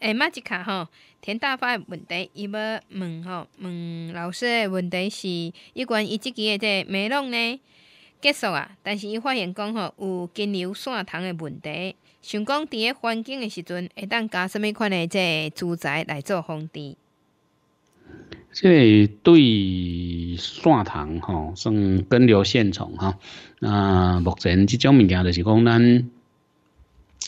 诶，马吉卡哈，田大发的问题，伊要问吼，问老师的问题是，有关伊即期的这美弄呢，结束啊。但是伊发现讲吼，有金牛线虫的问题，想讲伫咧环境的时阵，会当加甚物款的这住宅来做防治？这对线虫吼，算根瘤线虫吼。啊，目前即种物件就是讲咱。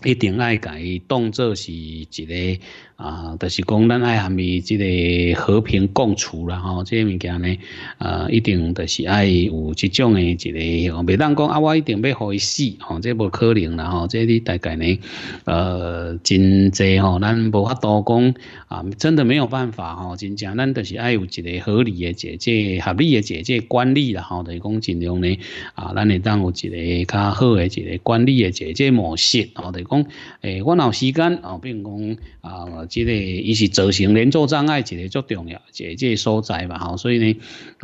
一定爱伊当作是一个啊，就是讲咱爱含伊一个和平共处啦吼，即个物件呢啊，一定就是爱有即种诶一个，袂当讲啊，我一定要伊死吼，这无可能啦吼，这你大概呢呃，真济吼，咱无法度讲啊，真的没有办法吼，真正咱就是爱有一个合理诶解解、合理诶解解管理啦吼，就讲尽量呢啊，咱会当有一个较好诶一个管理诶解解模式吼，就。讲诶，我有时间哦，比如讲啊，即个伊是造成连作障碍一个足重要一个即个所在嘛吼，所以呢，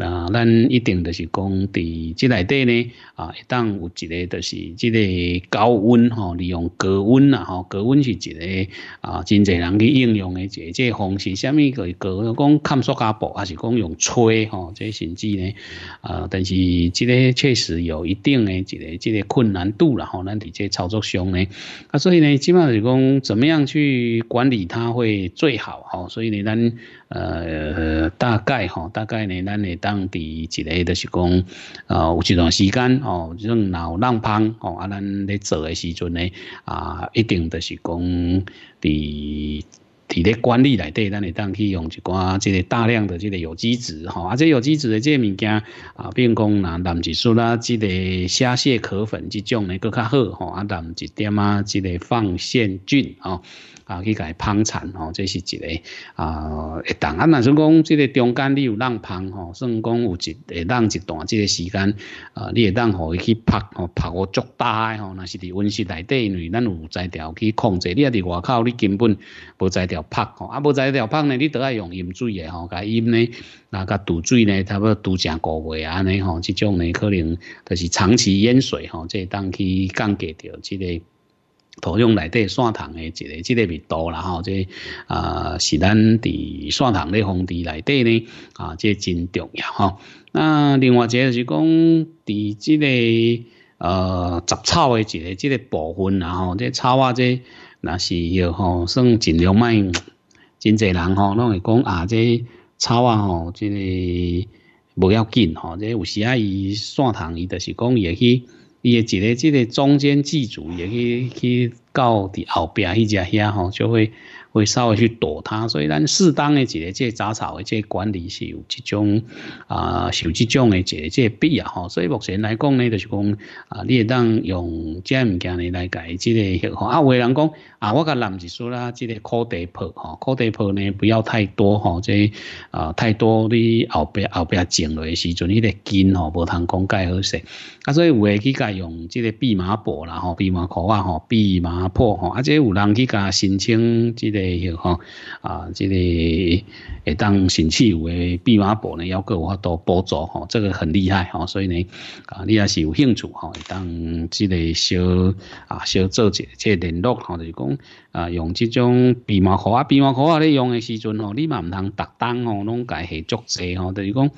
啊，咱一定就是讲伫即内底呢啊，一旦有一个就是即个高温吼，利用高温啦吼，高温是一个啊，真侪人去应用诶，即个方式，虾米个温讲砍索胶布，还是讲用吹吼，即甚至呢啊，但是即个确实有一定诶一个即个困难度啦吼，咱伫即操作上呢。啊，所以呢，基本上是讲怎么样去管理它会最好哈。所以呢，咱呃大概哈，大概呢，咱咧当地一个的是讲，呃，有这段时间哦，这种老浪番哦，啊，咱咧走的时阵呢，啊，一定的是讲伫。伫咧管理内底，咱会当去用一寡即个大量的即个有机质吼，而且有机质的即个物件啊，如讲呐，淡水素啦，即个虾蟹壳粉即种呢，佫较好吼，啊，淡一点啊，即个放线菌啊。啊，去甲伊捧产吼，这是一个啊，会当啊，那是讲这个中间你有啷捧吼，算讲有一会啷一段这个时间啊，你会当互伊去拍吼，拍个足大吼，那是伫温室内底，因为咱有在条去控制，你啊伫外口你根本无在条拍吼，啊无在条捧呢，你都爱用饮水嘅吼，加饮呢，那甲赌水呢，差不多赌成高月安尼吼，这种呢可能就是长期淹水吼，即当去降低掉这个。土壤内底线虫的一个、即个密度然后这啊是咱伫线虫咧防治内底呢，啊，这真重要吼。那另外个就是讲，伫即个呃杂草的一个即个部分然后这草啊这那是要吼算尽量卖，真济人吼拢会讲啊这草啊吼即个无要紧吼，这有时啊伊线虫伊就是讲伊会去。伊诶一个，即个中间祭祖，也去去到伫后壁迄只兄吼就会。会稍微去躲它，所以咱适当的一个即杂草的即管理是有即种啊，是有即种的一个即必要吼。所以目前来讲呢，就是讲啊，你会当用这物件呢来改这个。啊，有人讲啊，我甲南一说啦，即个苦地破吼，苦地破呢不要太多吼，即啊太多你后边后边种落的时阵，你的根吼无通灌溉好势。啊，所以有的去改用即个蓖麻布啦吼，蓖麻壳啊吼，蓖麻粕吼，啊，即有人去甲申请这个。对吼，啊，即个会当器有诶兵马俑咧，游有法多捕捉吼，这个很厉害吼，所以呢，啊，你也是有兴趣吼，会当即个小啊小做者即联络吼，就是讲啊，用即种兵马俑啊，兵马俑啊，咧用诶时阵吼，你嘛毋通特登吼，弄个下足济吼，就是讲，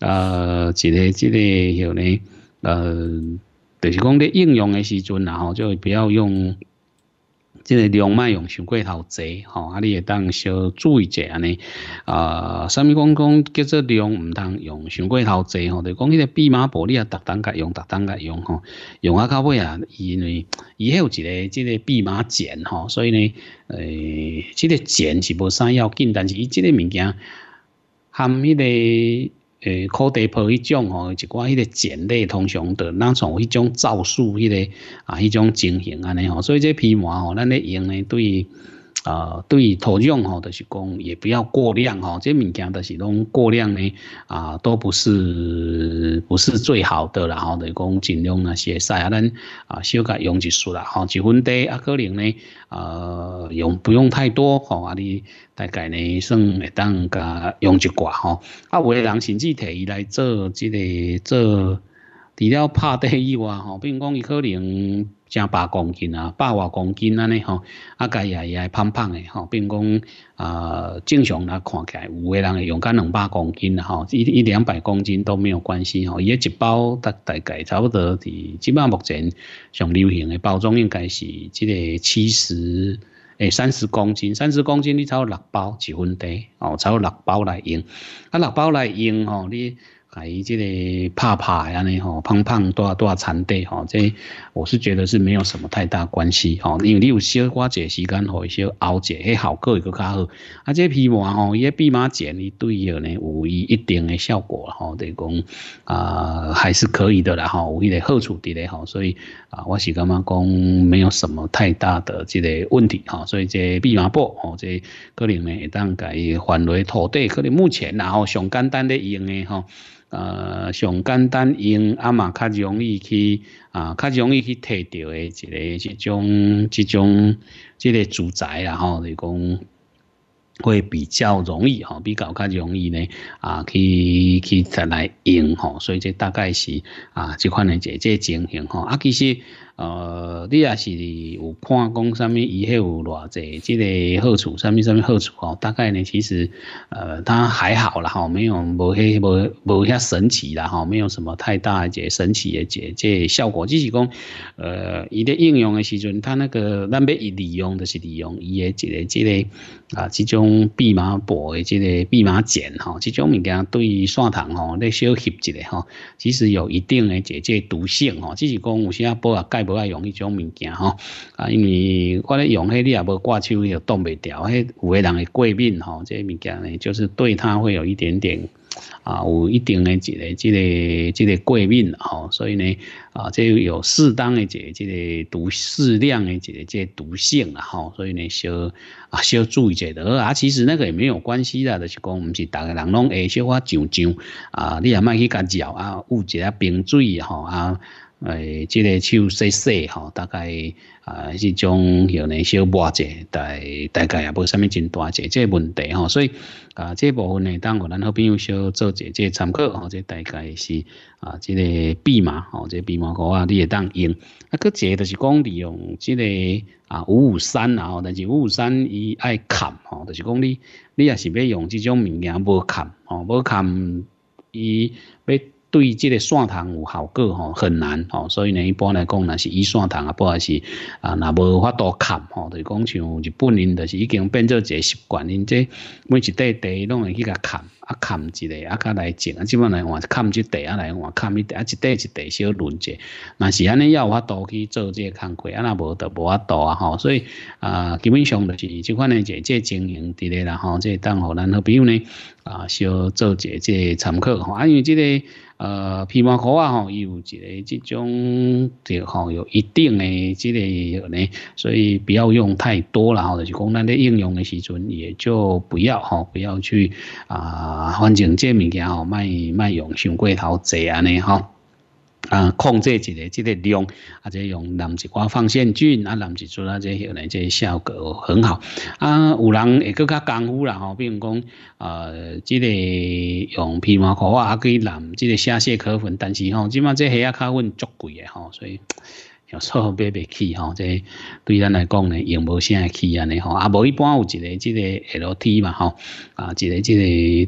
呃，即个即个叫呢，呃，就是讲咧应用嘅时阵然后就不要用。即个量卖用上过头济，吼，啊，你当小注意者安尼。呃，啥物讲讲叫做量唔通用上过头济吼，就讲迄个蓖麻布汝你也特等格用，特等格用吼，用啊到尾啊，因为以有一个即个蓖麻碱吼，所以呢，诶，即个碱是无啥要紧，但是伊即个物件含迄个。诶，口地包迄种吼，一寡迄个简类，通常的，咱从迄种造数迄个啊，迄种情形安尼吼，所以这批麻吼，咱咧用咧对。啊，对，土用吼，就是讲也不要过量吼，这物件都是讲过量呢，啊，都不是不是最好的啦吼，就是讲尽量那些晒啊，咱啊小改用一束啦吼，一分地啊，可能呢啊用不用太多吼，啊你大概呢算会当甲用一寡吼，啊有的人甚至提议来做这个做。除了拍底以外，吼，比如讲，伊可能正百公斤啊，百外公斤安尼吼，啊，家也也胖胖的，吼，比如讲，啊，正常来看起来，有个人会用到两百公斤，吼，一一两百公斤都没有关系，吼，伊一包得大概差不多是，即码目前上流行的包装应该是，即个七十，诶，三十公斤，三十公斤你有六包，一份袋，哦，有六包来用，啊，六包来用，吼，你。啊，伊即个怕怕安尼吼胖胖多啊多啊残对吼这我是觉得是没有什么太大关系吼，因为你有些花姐时间和一些熬姐，迄效果会个较好。啊，这枇杷吼，伊个枇杷碱伊对伊呢，有伊一定的效果吼，就讲啊还是可以的啦吼，有一个后处理咧吼，所以啊我是感觉讲没有什么太大的即个问题吼，所以这枇杷布吼这可能呢会当改换类土地，可能目前然后上简单的用嘞哈。呃，上简单用，啊嘛，较容易去，啊，较容易去摕到诶。一个，即种即种即个住宅啦，吼，嚟讲会比较容易，吼，比较较容易咧，啊，去去再来用，吼，所以即大概是啊，即款诶，即即情形，吼啊，其实。呃，你也是有看讲什么，以后有偌济，即个好处，什么什么好处吼，大概呢，其实呃，它还好了吼，没有无迄无无遐神奇啦吼，没有什么太大一个神奇的解这效果，只是讲呃，伊在应用的时阵，它那个咱要伊利用就是利用伊个一个即个啊，这种蓖麻薄的即个蓖麻碱吼，这种物件对于蒜糖吼，咧小吸一个吼，其实有一定的解解毒性吼，只是讲有些补啊钙。不爱用一种物件吼，啊，因为我咧用迄，你啊无挂手又挡袂掉，迄有个人会过敏吼，这物件呢，就是对它会有一点点啊，有一定的一个、即个、即个过敏吼，所以呢，啊，这有适当的这个毒，适量的一个这毒性啊，吼，所以呢，小啊小注意一点啊。其实那个也没有关系啦，就是讲毋是，大家人拢会小可上上啊，你也莫去干扰啊，捂一下冰水吼啊。诶，即个手细细吼，大概啊，一种像呢小抹者，大大概也无啥物真大者，即个问题吼，所以啊，即部分呢，当互咱好朋友小做者即个参考，或个、大概是啊，即个笔嘛吼，即笔码卡啊，你也当用。啊，佫一个就是讲利用即个啊五五三啊，吼，但是五五三伊爱砍吼，就是讲你你也是要用即种物件无砍吼，无砍伊要。对这个蒜糖有效果吼，很难吼，所以呢，一般来讲呢，是以蒜糖啊，不管是啊，那无法多砍吼，就是讲像日本人就是已经变做一个习惯，因这每一块地拢会去甲砍啊，砍一个啊，再来种啊，即本来换砍一块啊，来换砍一块啊，一块一块小轮着，那是安尼要法多去做这个工活啊，那无得无法多啊吼，所以啊，基本上就是这款呢，即即经营之类啦吼，即当好咱好比如呢。啊，小做一下参考吼，因为这个呃皮毛膏啊吼，有一个这种就吼，有一定的这个呢，所以不要用太多了吼，就是讲咱的应用的时阵也就不要吼，不要去啊换整这物件吼，卖卖用上过头侪安尼吼。啊，控制一个这个量，啊，用南极瓜放线菌啊，南极菌啊，效果很好。啊，有人会更加功夫啦吼，比如讲，呃，这个用皮毛壳啊，可以染这个虾蟹壳粉，但是吼，起码这虾壳粉足贵吼，所以有买不起吼。这对咱来讲呢，用无啥起啊吼，啊，无一般有一个这个 L T 嘛吼，啊，个这个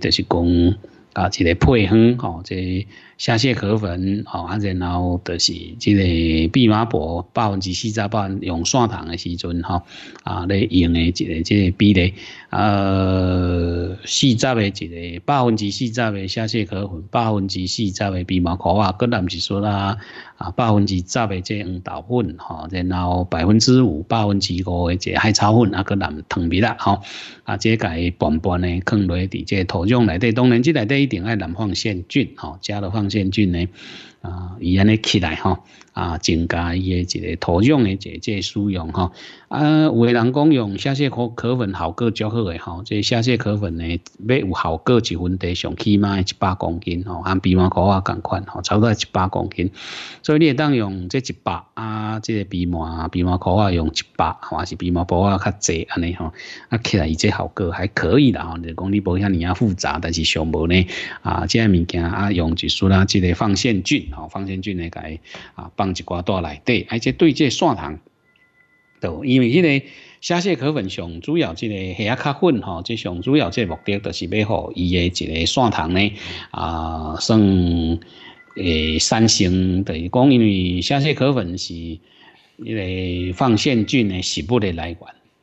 就是讲啊，这个配方吼，这。下屑壳粉，吼，而且然后就是即个蓖麻粕，百分之四十，百用砂糖的时阵，哈，啊，咧用的一个即个比例，呃，四十的一个百分之四十的下屑壳粉，百分之四十的蓖麻壳啊，搁咱是说啦，啊，百分之十的这黄豆粉，吼，然后百分之五，百分之五的这海草粉，啊，搁咱糖蜜啦，吼，啊，即、这个拌拌的，放落去，伫个土壤内底，当然，即内底一定爱南方现菌，吼，加落去。先进技啊，伊安尼起来吼，啊增加伊个一个土壤个一个使用吼，啊有个人讲用虾蟹壳壳粉效果较好诶吼，即虾蟹壳粉呢，要有效果一分地上起码一百公斤吼，啊，比麻壳啊同款吼，差不多一百公斤，所以你会当用即一百啊，即个比麻、比麻壳啊用一百，还是比麻布啊较济安尼吼，啊起来伊即效果还可以啦吼，就讲你无遐尔啊复杂，但是上无呢啊，即个物件啊用一输啊即个放线菌。好，放线菌甲伊啊，放一寡多来对，而且对这线糖，都因为迄个虾蟹壳粉上主要即个虾壳粉吼，即上主要即个目的就是要互伊个一个线糖呢啊，算诶，三成等于讲，因为虾蟹壳粉是迄个放线菌诶食物的来源，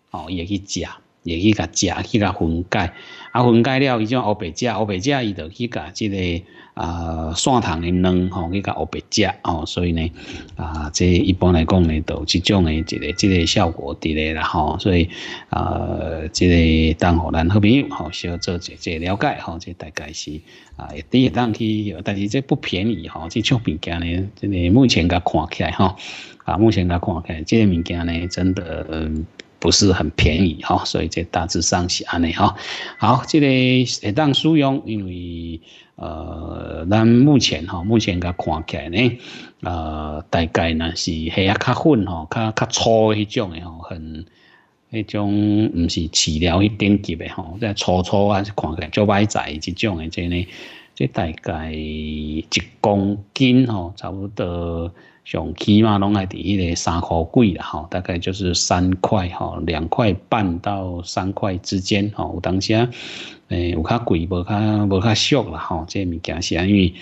哦，伊会去食，会去甲食，去甲分解，啊，分解了伊种黑白食，黑白食伊就去甲即个。啊，선탕의냉吼，이거오백개호所以呢啊这一般来讲呢都这种的一个这个效果的嘞然后所以啊这个当让咱好朋友喔小做一个了解喔这大概是啊也也当去但是这不便宜哦这种物件呢这个目前个看起来哦啊目前个看起来这个物件呢真的不是很便宜哦所以这大致上是安尼哦好这个适当使用因为。呃，咱目前哈，目前个看起来呢，呃，大概呢是系啊较粉吼，较较粗迄种诶吼，很迄种唔是饲料去等级诶吼，即粗粗啊是看起来做歹仔即种诶，即呢，即大概一公斤吼，差不多。上起码拢爱挃迄个三块贵啦吼，大概就是三块吼，两块半到三块之间吼，有当啊，诶有较贵，无较无较俗啦吼，这物件是啊，因为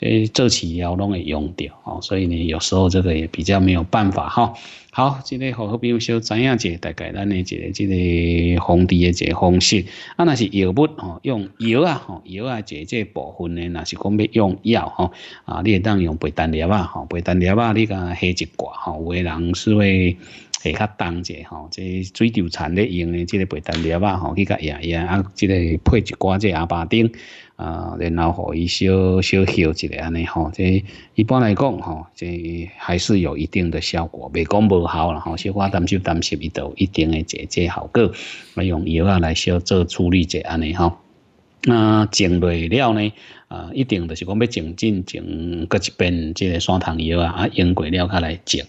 诶做起料拢会用掉吼，所以呢有时候这个也比较没有办法吼。好，即个好，好比说，知影一个大概咱诶一个即个防治诶一个方式。啊，若是药物吼，用药啊吼，药啊即个部分呢，若是讲要用药吼。啊，你会当用白丹粒啊吼，白丹粒啊，你甲下一挂吼，有诶人是会下较重者吼，即个水牛参咧用诶，即个白丹粒啊吼，去甲压压啊，即个配一挂即个阿巴丁。啊，然后互伊小小休一下安尼吼，即一般来讲吼，即还是有一定的效果，未讲无效啦吼。小我担心担心伊豆一定的解决效果，我用药啊来小做处理者安尼吼。那种落了呢，啊，一定就是讲要种进种各一边即个山塘药啊，啊，用过了开来种。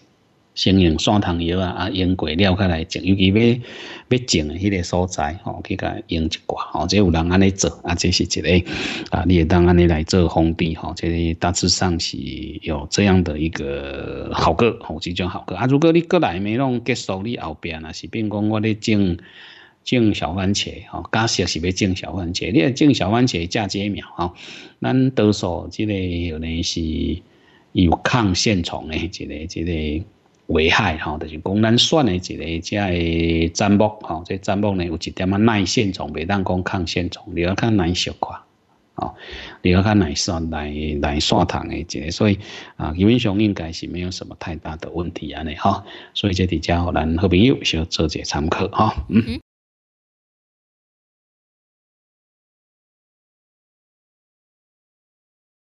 先用散糖药啊，啊，用过料开来种，尤其要要种诶迄个所在吼，去甲用一寡吼，即有人安尼做，啊，这是一个啊，你也当安尼来做封地吼，即大致上是有这样的一个好果吼，即种好果啊。如果你过来，咪拢结束你后边啊，是，比如讲我咧种种小番茄吼，家设是要种小番茄，你若种小番茄嫁接苗吼，咱多数即个有咧是有抗线虫诶，即个即个。危害吼，就是讲咱选的一个，即个占卜吼，即占卜呢有一点啊耐性虫，未当讲抗性虫，你要较耐蚀看。哦，你要看耐酸、来来酸糖的一个，所以啊，基本上应该是没有什么太大的问题安尼哈，所以即底交咱好朋友小做些参考哈，嗯。